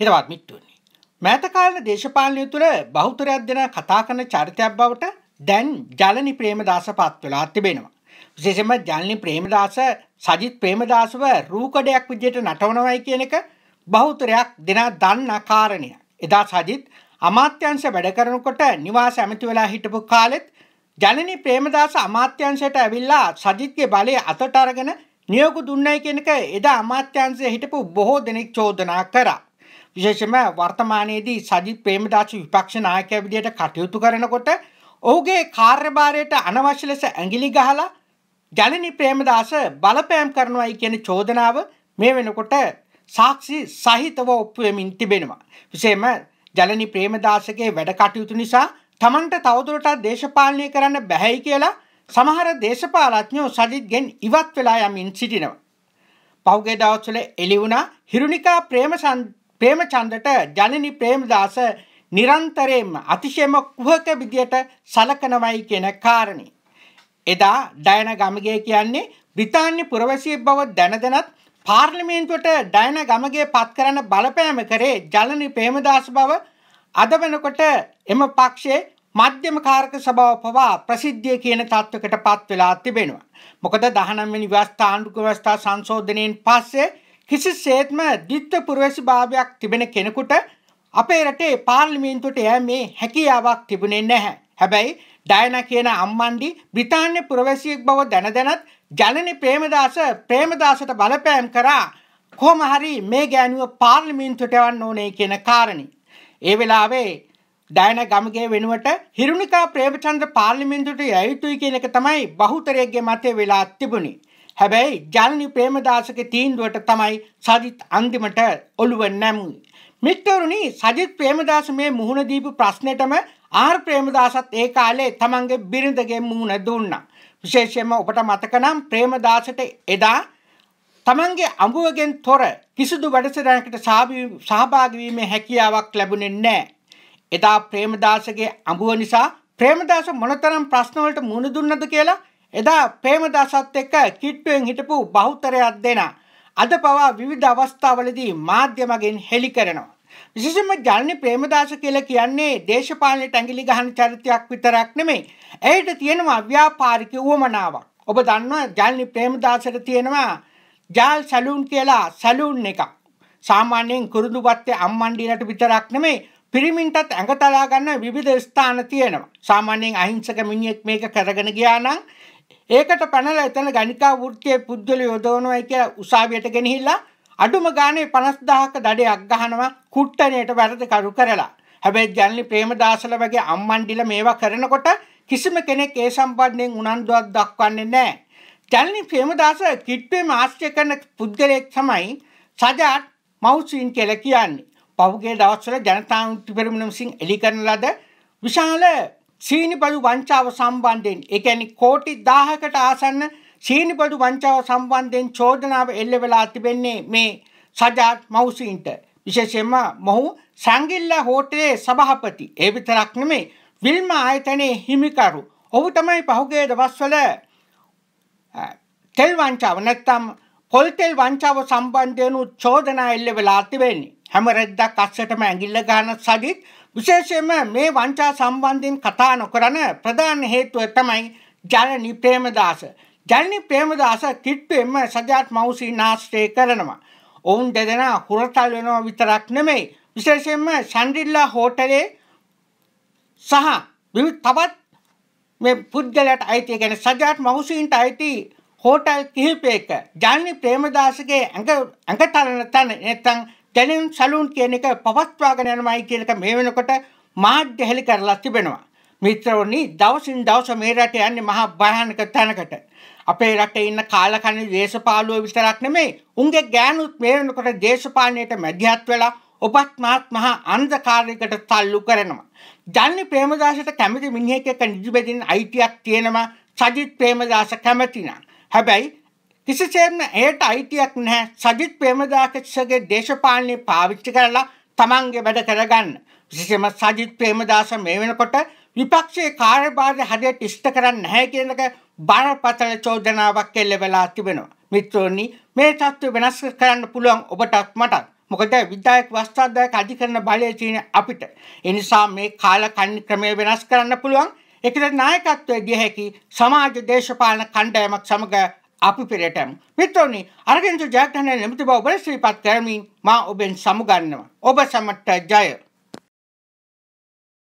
හිරවත් මිට්ටුවනි. මෑතකාලන දේශපාලනය තුළ බෞතරයක් දෙන කතා කරන චරිතයක් බවට දැන් ජලනි ප්‍රේමදාස පත් වෙලා තිබෙනවා. විශේෂම ජලනි ප්‍රේමදාස සජිත් ප්‍රේමදාසව රූකඩයක් විදියට නටවනවයි කියන එක බෞතරයක් දෙන දන්න කාරණය. එදා සජිත් අමාත්‍යංශ වැඩ කරනකොට නිවාස ඇමති වෙලා හිටපු කාලෙත් ජලනි ප්‍රේමදාස අමාත්‍යංශයට ඇවිල්ලා සජිත්ගේ බලය අතට අරගෙන නියෝග දුන්නයි කියන එක එදා අමාත්‍යංශය හිටපු බොහෝ දෙනෙක් චෝදනා කරා. විශේෂම වර්තමානයේදී සජි ප්‍රේමදාස විපක්ෂ නායකය විදියට කටයුතු කරනකොට ඔහුගේ කාර්යභාරයට අනවශ්‍ය ලෙස ඇඟිලි ගහලා ජලනි ප්‍රේමදාස බලපෑම් කරනවායි කියන චෝදනාව මේ වෙනකොට සාක්ෂි සහිතව ඔප්පු වෙමින් තිබෙනවා. විශේෂම ජලනි ප්‍රේමදාසගේ වැඩ කටයුතු නිසා Tamanට තවදුරටත් දේශපාලනය කරන්න බැහැයි කියලා සමහර දේශපාලඥයෝ සජිත්ගෙන් ඉවත් වෙලා යමින් සිටිනවා. පෞගේ දවස්වල එළි වුණා හිරුනිකා ප්‍රේමසන්ත ප්‍රේමචන්දට ජනනි ප්‍රේමදාස නිරන්තරයෙන්ම අතිශයම කුහක විදියට සලකනවයි කියන කාරණේ. එදා ඩයන ගමගේ කියන්නේ බ්‍රිතාන්‍ය පුරවැසියෙක් බව දැනදැනත් පාර්ලිමේන්තුවට ඩයන ගමගේ පත් කරන බලපෑම කරේ ජලනි ප්‍රේමදාස බව අද වෙනකොට එම පක්ෂයේ මධ්‍යම කාරක සභාව පවා ප්‍රසිද්ධිය කියන තත්ත්වයකට පත් වෙලා තිබෙනවා. මොකද 19 වෙනි ව්‍යවස්ථා ආණ්ඩුක ව්‍යවස්ථා සංශෝධනයෙන් පස්සේ කිසිසේත්ම ද්විත්ව පුරවැසි භාවයක් තිබෙන කෙනෙකුට අපේ රටේ පාර්ලිමේන්තුවට යෑ මේ හැකියාවක් තිබුණේ නැහැ. හැබැයි ඩයන කියන අම්මන්ඩි බ්‍රිතාන්‍ය පුරවැසියෙක් බව දැනදැනත් ජනනි ප්‍රේමදාස ප්‍රේමදාසට බලපෑම් කරා කොහොම හරි මේ ගෑනුව පාර්ලිමේන්තුවට යවන්න ඕනේ කියන කාරණේ. ඒ වෙලාවේ ඩයන ගමගේ වෙනුවට හිරුණිකා ප්‍රේමචන්ද්‍ර පාර්ලිමේන්තුවට යැයුතුයි කියන එක තමයි බහුතරයක්ගේ මතය වෙලා තිබුණේ. හැබැයි ජලනි ප්‍රේමදාසගේ තීන්දුවට තමයි සජිත් අන්තිමට ඔළුව නැමුයි. මිත්‍රවරුනි සජිත් ප්‍රේමදාස මේ මුහුණ දීපු ප්‍රශ්නෙටම ආර් ප්‍රේමදාසත් ඒ කාලේ තමන්ගේ බිරිඳගෙන් මුහුණ දුන්නා. විශේෂයෙන්ම ඔබට මතක නම් ප්‍රේමදාසට එදා තමන්ගේ අඹුවගෙන් තොර කිසිදු වැඩසටහනකට සහභාගී වීමේ හැකියාවක් ලැබුණේ නැහැ. එදා ප්‍රේමදාසගේ අඹුව නිසා ප්‍රේමදාස මොනතරම් ප්‍රශ්න වලට මුහුණ දුන්නද කියලා එදා ප්‍රේමදාසත් එක්ක කිට්ටුවෙන් හිටපු බහුතරයක් දෙන අද පවා විවිධ අවස්ථාවලදී මාධ්‍ය මගින් හෙළි කරනවා. විශේෂයෙන්ම ජනනි ප්‍රේමදාස කියලා කියන්නේ දේශපාලනයට ඇඟිලි ගහන චරිතයක් විතරක් නෙමෙයි. ඇයට තියෙනවා ව්‍යාපාරික උවමනාවක්. ඔබ දන්නවා ජනනි ප්‍රේමදාසට තියෙනවා ජාල් සැලූන් කියලා සැලූන් එකක්. සාමාන්‍යයෙන් කුරුඳුපත්තේ අම්මන්ඩිනට විතරක් නෙමෙයි පිරිමින්ටත් ඇඟතලා ගන්න විවිධ ස්ථාන තියෙනවා. සාමාන්‍යයෙන් අහිංසක මිනිහෙක් මේක කරගෙන ගියා නම් ඒකට පැනලා එතන ගණිකා වෘත්තියේ පුද්ගලයෝ යොදවනවා කියලා උසාවියට ගෙනහිල්ලා අඩුම ගානේ 50000ක දඩයක් ගහනවා කුට්ටණයට වැරදි කරු කරලා. හැබැයි ජන්ලි ප්‍රේමදාසල වගේ අම්මන්ඩිල මේවා කරනකොට කිසිම කෙනෙක් ඒ සම්බන්ධයෙන් උනන්දුවක් දක්වන්නේ නැහැ. ජන්ලි ප්‍රේමදාස කිට්ටුවේ මාස්ටර් කරන පුද්ගලයෙක් තමයි සජාත් මවුසින් කියලා කියන්නේ. පහුගිය දවස්වල ජනතා විමුක්ති පෙරමුණ විසින් එළි කරන ලද විශාල සීනිපදු වංචාව සම්බන්ධයෙන් ඒ කියන්නේ කෝටි 1000කට ආසන්න සීනිපදු වංචාව සම්බන්ධයෙන් චෝදනාව එල්ල වෙලා තිබෙන්නේ මේ සජාත් මෞසීන්ට විශේෂයෙන්ම මොහු සංගිල්ල හෝටලේ සභාපති ඒ විතරක් නෙමෙයි විල්ම ආයතනයේ හිමිකරු ඔහු තමයි පහුගිය දවස්වල තෙල් වංචාව නැත්තම් පොල් තෙල් වංචාව සම්බන්ධයෙන් චෝදනා එල්ල වෙලා තිබෙන්නේ හැම රැද්දක් අස්සටම ඇඟිල්ල ගන්න සජිත් විශේෂයෙන්ම මේ වංචා සම්බන්ධයෙන් කතා නොකරන ප්‍රධාන හේතුව තමයි ජලනි ප්‍රේමදාස. ජලනි ප්‍රේමදාස කිට්ටුවෙන්ම සජාත් මවුසී නාස්ත්‍රය කරනවා. ඔවුන් දෙදෙනා හුරතල් වෙනවා විතරක් නෙමෙයි. විශේෂයෙන්ම සන්ඩිල්ලා හෝටලේ සහ තවත් මේ පුද්ගලයාට අයිති ගැන සජාත් මවුසීන්ට අයිති හෝටල් කිහිපයක ජානි ප්‍රේමදාසගේ ඇඟ ඇඟතලන තැන නැත්නම් තැනින් සලූන් කියන එක පවත්වාගෙන යනවායි කියන එක මේ වෙනකොට මාධ්‍ය හෙළි කරලා තිබෙනවා. මිත්‍රවනි දවසින් දවස මේ රට යන්නේ මහා භයානක තැනකට. අපේ රටේ ඉන්න කාලකණ්ණි දේශපාලුව විතරක් නෙමෙයි උන්ගේ ගෑනුත් මේ වෙනකොට දේශපාලනයට මැදිහත් වෙලා ඔබත් මාත් මහා අන්ධකාරයකට තල්ලු කරනවා. ජන්නි ප්‍රේමදාසට කැමති මිනිහෙක් එක්ක නිදි බෙදින්න අයිතියක් තියෙනවා සජිත් ප්‍රේමදාස කැමතිනම්. හැබැයි කිසිසේම එයට අයිතියක් නැහැ සජිත් ප්‍රේමදාසගේ දේශපාලනය පාවිච්චි කරලා තමන්ගේ වැඩ කරගන්න. විශේෂයෙන්ම සජිත් ප්‍රේමදාස මේ වෙනකොට විපක්ෂයේ කාර්යභාරය හරියට ඉෂ්ට කරන්නේ නැහැ කියන එක බරපතල චෝදනාවක් එල්ල වෙලා තිබෙනවා. මිත්‍රෝනි මේ තත්ත්වය වෙනස් කරන්න පුළුවන් ඔබටත් මටත්. මොකද විද්‍යායක වස්ත්‍රාදායක අධිකරණ බලය තියෙන අපිට. ඒ නිසා මේ කාල කන්න ක්‍රමය වෙනස් කරන්න පුළුවන්. ඒකට නායකත්වයේ ගිය හැකි සමාජ දේශපාලන කණ්ඩායමක් සමග අපි පෙරටම මිත්‍රෝනි අරගෙන්තු ජයග්‍රහණය නිමිති බව ඔබ ශ්‍රීපත් කරමින් මා ඔබෙන් සමුගන්නවා. ඔබ සමට ජය.